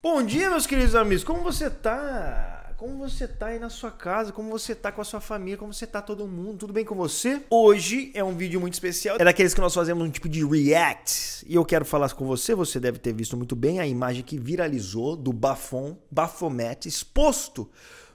Bom dia, meus queridos amigos. Como você tá? Como você tá aí na sua casa? Como você tá com a sua família? Como você tá todo mundo? Tudo bem com você? Hoje é um vídeo muito especial. É daqueles que nós fazemos um tipo de react. E eu quero falar com você. Você deve ter visto muito bem a imagem que viralizou do Bafon, Bafomete, exposto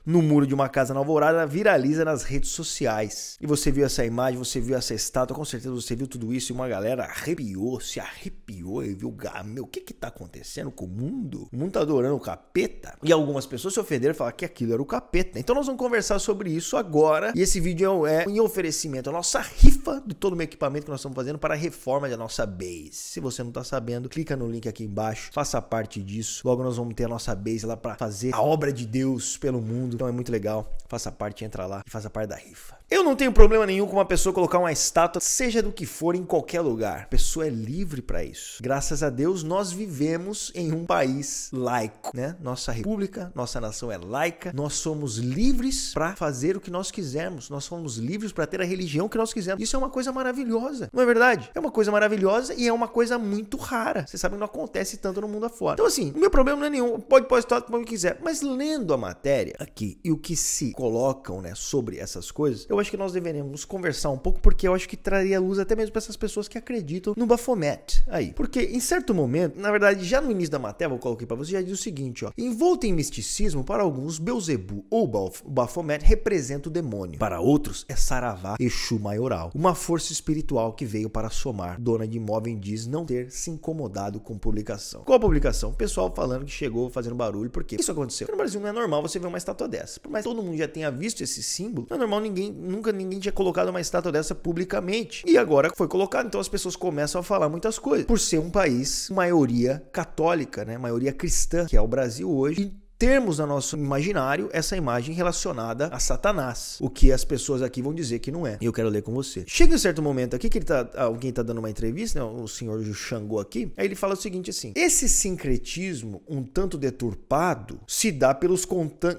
no muro de uma casa na Alvorada viraliza nas redes sociais. E você viu essa imagem, você viu essa estátua, com certeza você viu tudo isso e uma galera arrepiou, se arrepiou arrepiou e viu, ah, meu, o que que tá acontecendo com o mundo? O mundo tá adorando o capeta. E algumas pessoas se ofenderam e falaram que aquilo era o capeta. Então nós vamos conversar sobre isso agora. E esse vídeo é, é em oferecimento à nossa rifa de todo o meu equipamento que nós estamos fazendo para a reforma da nossa base. Se você não tá sabendo, clica no link aqui embaixo, faça parte disso. Logo nós vamos ter a nossa base lá para fazer a obra de Deus pelo mundo. Então é muito legal. Faça parte, entra lá e faça parte da rifa. Eu não tenho problema nenhum com uma pessoa colocar uma estátua, seja do que for, em qualquer lugar. A pessoa é livre para isso isso. Graças a Deus, nós vivemos em um país laico, né? Nossa república, nossa nação é laica, nós somos livres para fazer o que nós quisermos, nós somos livres para ter a religião que nós quisermos. Isso é uma coisa maravilhosa, não é verdade? É uma coisa maravilhosa e é uma coisa muito rara. Você sabe que não acontece tanto no mundo afora. Então, assim, o meu problema não é nenhum, pode postar como quiser, mas lendo a matéria aqui e o que se colocam, né, sobre essas coisas, eu acho que nós deveríamos conversar um pouco porque eu acho que traria luz até mesmo para essas pessoas que acreditam no Bafomet Aí aí. Porque em certo momento, na verdade, já no início da matéria, vou coloquei para você, já diz o seguinte, ó. Envolto em misticismo, para alguns, Beuzebu ou Baph Baphomet representa o demônio. Para outros, é Saravá, Exu Maioral. Uma força espiritual que veio para somar. Dona de imóvel diz não ter se incomodado com publicação. Qual publicação? O pessoal falando que chegou fazendo barulho, porque isso aconteceu. No Brasil não é normal você ver uma estátua dessa. Por mais que todo mundo já tenha visto esse símbolo, não é normal ninguém, nunca ninguém tinha colocado uma estátua dessa publicamente. E agora foi colocado, então as pessoas começam a falar muitas coisas por ser um país maioria católica, né? Maioria cristã, que é o Brasil hoje termos no nosso imaginário essa imagem relacionada a Satanás, o que as pessoas aqui vão dizer que não é. E eu quero ler com você. Chega um certo momento aqui que ele tá, alguém está dando uma entrevista, né, o senhor Xangô aqui, aí ele fala o seguinte assim: esse sincretismo um tanto deturpado se dá pelos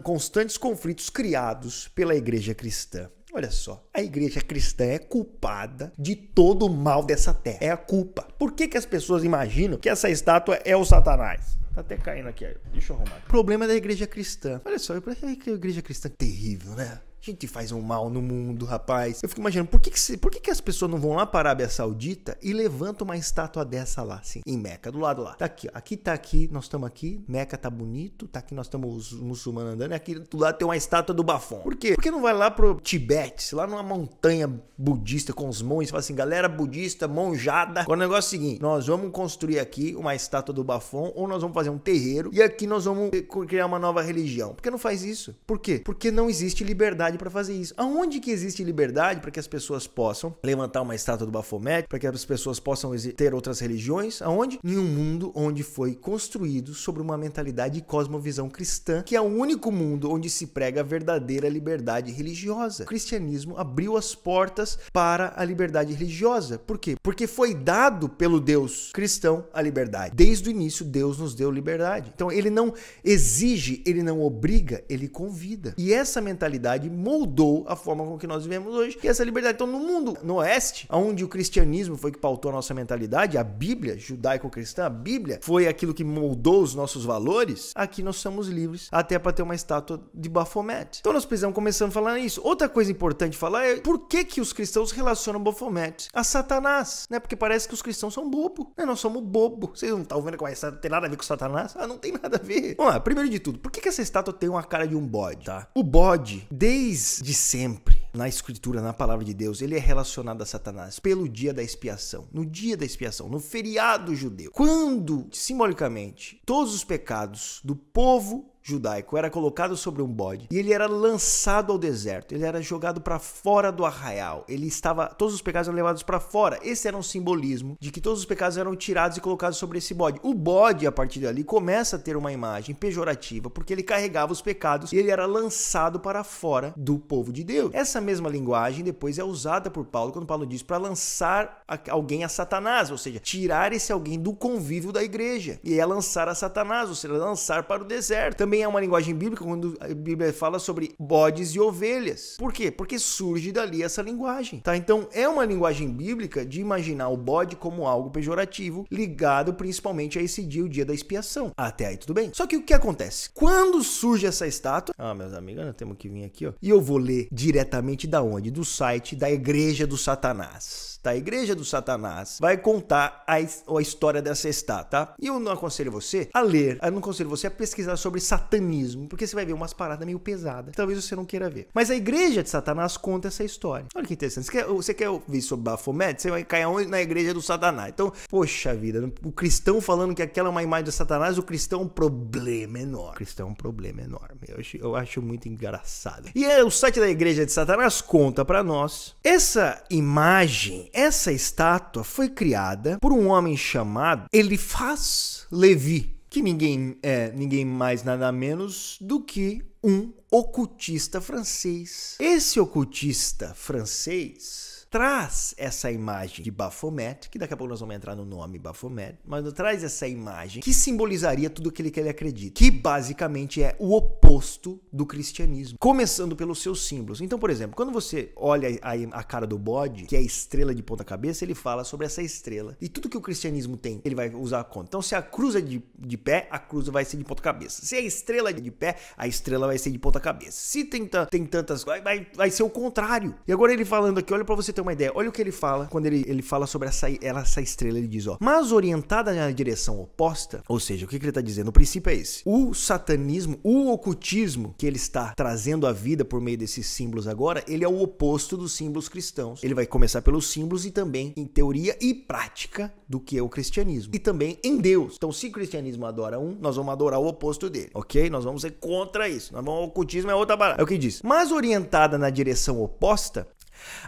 constantes conflitos criados pela igreja cristã. Olha só, a igreja cristã é culpada de todo o mal dessa terra. É a culpa. Por que, que as pessoas imaginam que essa estátua é o Satanás? Tá até caindo aqui. Deixa eu arrumar. Problema da igreja cristã. Olha só, eu parece que a igreja cristã é terrível, né? gente faz um mal no mundo, rapaz. Eu fico imaginando, por que, que, por que, que as pessoas não vão lá para a Arábia Saudita e levantam uma estátua dessa lá, assim, em Meca, do lado lá? Tá aqui, ó. Aqui tá aqui, nós estamos aqui, Meca tá bonito, tá aqui, nós estamos muçulmanos andando, e aqui do lado tem uma estátua do Bafon. Por quê? Por que não vai lá pro Tibete, lá numa montanha budista com os monges, fala assim, galera budista, monjada. Agora o negócio é o seguinte, nós vamos construir aqui uma estátua do Bafon, ou nós vamos fazer um terreiro, e aqui nós vamos eh, criar uma nova religião. Por que não faz isso? Por quê? Porque não existe liberdade liberdade para fazer isso. Aonde que existe liberdade para que as pessoas possam levantar uma estátua do Baphomet, para que as pessoas possam ter outras religiões? Aonde? Em um mundo onde foi construído sobre uma mentalidade e cosmovisão cristã, que é o único mundo onde se prega a verdadeira liberdade religiosa. O cristianismo abriu as portas para a liberdade religiosa. Por quê? Porque foi dado pelo Deus cristão a liberdade. Desde o início, Deus nos deu liberdade. Então, ele não exige, ele não obriga, ele convida. E essa mentalidade moldou a forma com que nós vivemos hoje, que é essa liberdade. Então, no mundo, no Oeste, onde o cristianismo foi que pautou a nossa mentalidade, a Bíblia judaico-cristã, a Bíblia, foi aquilo que moldou os nossos valores, aqui nós somos livres, até para ter uma estátua de Baphomet. Então, nós precisamos começando falar isso. Outra coisa importante falar é por que, que os cristãos relacionam Baphomet a Satanás, né? Porque parece que os cristãos são bobo, né? Nós somos bobo. Vocês não estão vendo que é essa tem nada a ver com Satanás? Ah, não tem nada a ver. Vamos lá, primeiro de tudo, por que, que essa estátua tem uma cara de um bode, tá? O bode, desde desde sempre na escritura, na palavra de Deus, ele é relacionado a Satanás pelo dia da expiação, no dia da expiação, no feriado judeu. Quando, simbolicamente, todos os pecados do povo judaico era colocado sobre um bode e ele era lançado ao deserto, ele era jogado para fora do arraial, ele estava, todos os pecados eram levados para fora. Esse era um simbolismo de que todos os pecados eram tirados e colocados sobre esse bode. O bode, a partir dali, começa a ter uma imagem pejorativa porque ele carregava os pecados e ele era lançado para fora do povo de Deus. Essa mesma linguagem depois é usada por Paulo quando Paulo diz para lançar alguém a Satanás, ou seja, tirar esse alguém do convívio da igreja e é lançar a Satanás, ou seja, lançar para o deserto. Também também é uma linguagem bíblica quando a Bíblia fala sobre bodes e ovelhas. Por quê? Porque surge dali essa linguagem, tá? Então é uma linguagem bíblica de imaginar o bode como algo pejorativo, ligado principalmente a esse dia, o dia da expiação. Até aí tudo bem. Só que o que acontece? Quando surge essa estátua, ah, meus amigos, nós temos que vir aqui, ó, e eu vou ler diretamente da onde? Do site da Igreja do Satanás da Igreja do Satanás, vai contar a, a história dessa estátua, tá? E eu não aconselho você a ler, eu não aconselho você a pesquisar sobre satanismo, porque você vai ver umas paradas meio pesadas, talvez você não queira ver. Mas a Igreja de Satanás conta essa história. Olha que interessante. Você quer, você quer ouvir sobre Baphomet? Você vai cair onde? Na Igreja do Satanás. Então, poxa vida, o cristão falando que aquela é uma imagem de Satanás, o cristão é um problema enorme. O cristão é um problema enorme. Eu acho, eu acho muito engraçado. E é, o site da Igreja de Satanás conta para nós essa imagem essa estátua foi criada por um homem chamado Elifaz Levi, que ninguém é ninguém mais nada menos do que um ocultista francês. Esse ocultista francês traz essa imagem de Baphomet, que daqui a pouco nós vamos entrar no nome Baphomet, mas traz essa imagem que simbolizaria tudo aquilo que ele acredita, que basicamente é o oposto do cristianismo, começando pelos seus símbolos. Então, por exemplo, quando você olha a, a cara do bode, que é a estrela de ponta cabeça, ele fala sobre essa estrela e tudo que o cristianismo tem, ele vai usar a conta. Então, se a cruz é de, de pé, a cruz vai ser de ponta cabeça. Se a estrela é de pé, a estrela vai ser de ponta cabeça. Se tem, tem tantas, vai, vai, vai ser o contrário. E agora ele falando aqui, olha para você ter uma ideia, olha o que ele fala quando ele, ele fala sobre essa, essa estrela. Ele diz, ó, mas orientada na direção oposta, ou seja, o que, que ele está dizendo? O princípio é esse. O satanismo, o ocultismo que ele está trazendo à vida por meio desses símbolos agora, ele é o oposto dos símbolos cristãos. Ele vai começar pelos símbolos e também em teoria e prática do que é o cristianismo. E também em Deus. Então, se o cristianismo adora um, nós vamos adorar o oposto dele, ok? Nós vamos ser contra isso. Nós vamos, o ocultismo é outra barata. É o que diz. Mas orientada na direção oposta,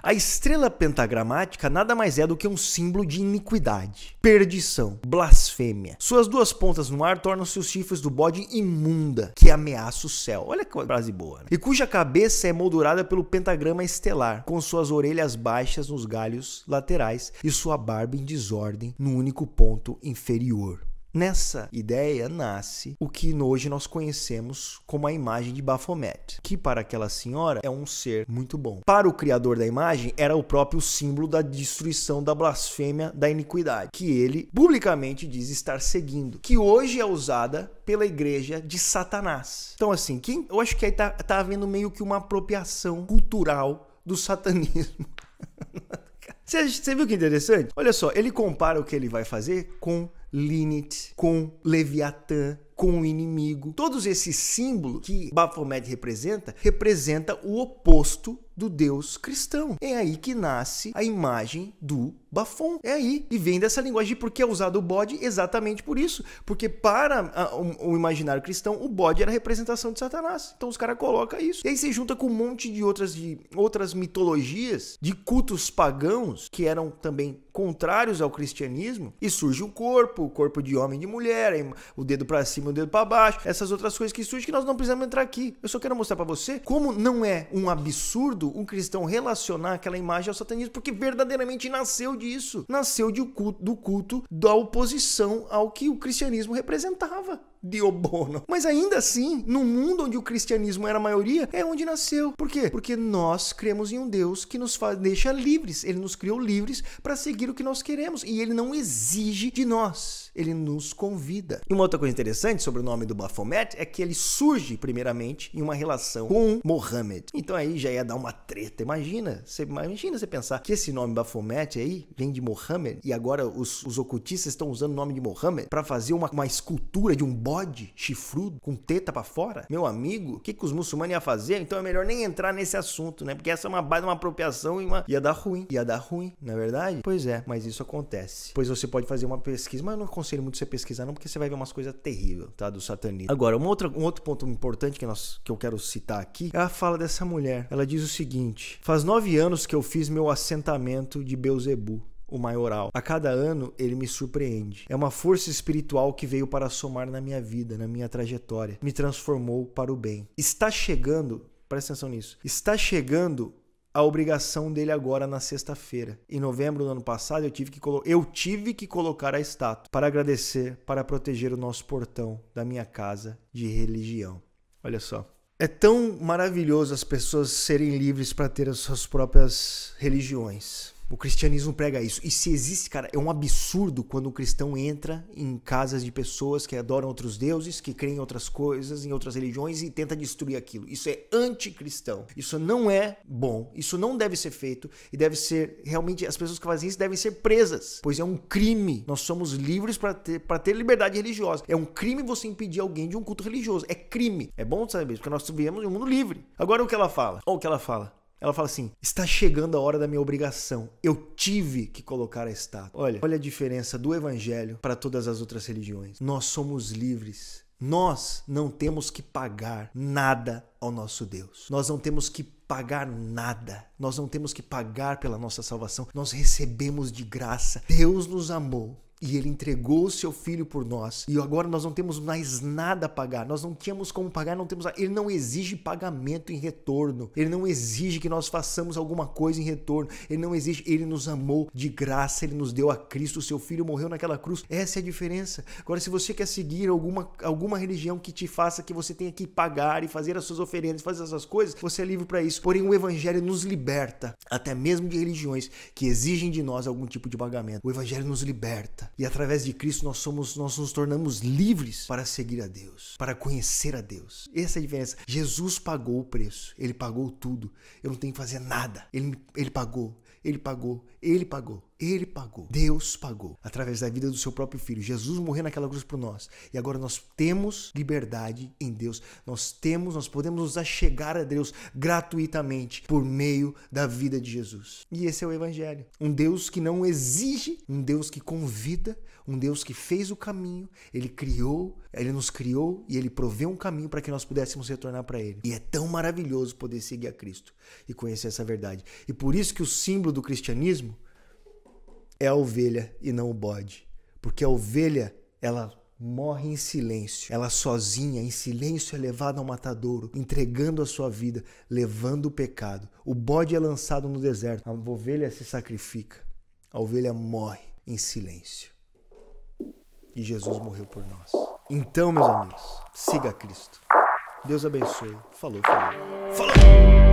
a estrela pentagramática nada mais é do que um símbolo de iniquidade, perdição, blasfêmia. Suas duas pontas no ar tornam-se os chifres do bode imunda, que ameaça o céu. Olha que frase boa, né? E cuja cabeça é moldurada pelo pentagrama estelar, com suas orelhas baixas nos galhos laterais e sua barba em desordem no único ponto inferior. Nessa ideia nasce o que hoje nós conhecemos como a imagem de Baphomet, que para aquela senhora é um ser muito bom. Para o criador da imagem, era o próprio símbolo da destruição, da blasfêmia, da iniquidade, que ele publicamente diz estar seguindo, que hoje é usada pela igreja de Satanás. Então, assim, quem, eu acho que aí tá, tá havendo meio que uma apropriação cultural do satanismo. Você viu que interessante? Olha só, ele compara o que ele vai fazer com Linit, com Leviatã, com o inimigo. Todos esses símbolos que Baphomet representa, representa o oposto do Deus cristão. É aí que nasce a imagem do Bafon. É aí. E vem dessa linguagem. porque é usado o bode? Exatamente por isso. Porque para a, ah, o, o, imaginário cristão, o bode era a representação de Satanás. Então os caras colocam isso. E aí se junta com um monte de outras, de outras mitologias, de cultos pagãos, que eram também contrários ao cristianismo. E surge o corpo, o corpo de homem e de mulher, o dedo para cima, o dedo para baixo. Essas outras coisas que surgem que nós não precisamos entrar aqui. Eu só quero mostrar para você como não é um absurdo um cristão relacionar aquela imagem ao satanismo, porque verdadeiramente nasceu disso. Nasceu de culto, do culto da oposição ao que o cristianismo representava. de obono Mas ainda assim, no mundo onde o cristianismo era a maioria, é onde nasceu. Por quê? Porque nós cremos em um Deus que nos faz, deixa livres. Ele nos criou livres para seguir o que nós queremos e ele não exige de nós ele nos convida. E uma outra coisa interessante sobre o nome do Baphomet é que ele surge primeiramente em uma relação com Mohammed. Então aí já ia dar uma treta. Imagina, você, imagina você pensar que esse nome Baphomet aí vem de Mohammed e agora os, os ocultistas estão usando o nome de Mohammed para fazer uma, uma escultura de um bode chifrudo com teta para fora. Meu amigo, o que, que os muçulmanos iam fazer? Então é melhor nem entrar nesse assunto, né? Porque essa é uma base, uma apropriação e uma... ia dar ruim. Ia dar ruim, na é verdade? Pois é, mas isso acontece. Pois você pode fazer uma pesquisa, mas não consegue aconselho muito você pesquisar, não, porque você vai ver umas coisas terríveis, tá? Do satanismo. Agora, uma outra, um outro ponto importante que, nós, que eu quero citar aqui é a fala dessa mulher. Ela diz o seguinte: faz nove anos que eu fiz meu assentamento de Beuzebu o maioral. A cada ano ele me surpreende. É uma força espiritual que veio para somar na minha vida, na minha trajetória, me transformou para o bem. Está chegando, presta atenção nisso. Está chegando a obrigação dele agora na sexta-feira. Em novembro do ano passado, eu tive que, eu tive que colocar a estátua para agradecer, para proteger o nosso portão da minha casa de religião. Olha só. É tão maravilhoso as pessoas serem livres para ter as suas próprias religiões. O cristianismo prega isso. E se existe, cara, é um absurdo quando um cristão entra em casas de pessoas que adoram outros deuses, que creem em outras coisas, em outras religiões e tenta destruir aquilo. Isso é anticristão. Isso não é bom. Isso não deve ser feito e deve ser realmente as pessoas que fazem isso devem ser presas, pois é um crime. Nós somos livres para ter para ter liberdade religiosa. É um crime você impedir alguém de um culto religioso. É crime. É bom saber, porque nós vivemos em um mundo livre. Agora o que ela fala? Olha o que ela fala. Ela fala assim: está chegando a hora da minha obrigação. Eu tive que colocar a estátua. Olha, olha a diferença do evangelho para todas as outras religiões. Nós somos livres. Nós não temos que pagar nada ao nosso Deus. Nós não temos que pagar nada. Nós não temos que pagar pela nossa salvação. Nós recebemos de graça. Deus nos amou e ele entregou o seu filho por nós. E agora nós não temos mais nada a pagar. Nós não tínhamos como pagar, não temos. Ele não exige pagamento em retorno. Ele não exige que nós façamos alguma coisa em retorno. Ele não exige, ele nos amou de graça, ele nos deu a Cristo, o seu filho morreu naquela cruz. Essa é a diferença. Agora se você quer seguir alguma alguma religião que te faça que você tenha que pagar e fazer as suas oferendas, fazer essas coisas, você é livre para isso. Porém o evangelho nos liberta até mesmo de religiões que exigem de nós algum tipo de pagamento. O evangelho nos liberta e através de Cristo nós somos nós nos tornamos livres para seguir a Deus, para conhecer a Deus. Essa é a diferença. Jesus pagou o preço. Ele pagou tudo. Eu não tenho que fazer nada. Ele ele pagou. Ele pagou. Ele pagou. Ele pagou. Deus pagou através da vida do seu próprio filho. Jesus morreu naquela cruz por nós. E agora nós temos liberdade em Deus. Nós temos, nós podemos nos achegar a Deus gratuitamente por meio da vida de Jesus. E esse é o evangelho. Um Deus que não exige, um Deus que convida, um Deus que fez o caminho, ele criou, ele nos criou e ele proveu um caminho para que nós pudéssemos retornar para ele. E é tão maravilhoso poder seguir a Cristo e conhecer essa verdade. E por isso que o símbolo do cristianismo é a ovelha e não o bode. Porque a ovelha, ela morre em silêncio. Ela sozinha, em silêncio, é levada ao matadouro, entregando a sua vida, levando o pecado. O bode é lançado no deserto. A ovelha se sacrifica. A ovelha morre em silêncio. E Jesus morreu por nós. Então, meus amigos, siga Cristo. Deus abençoe. Falou, falou. Falou!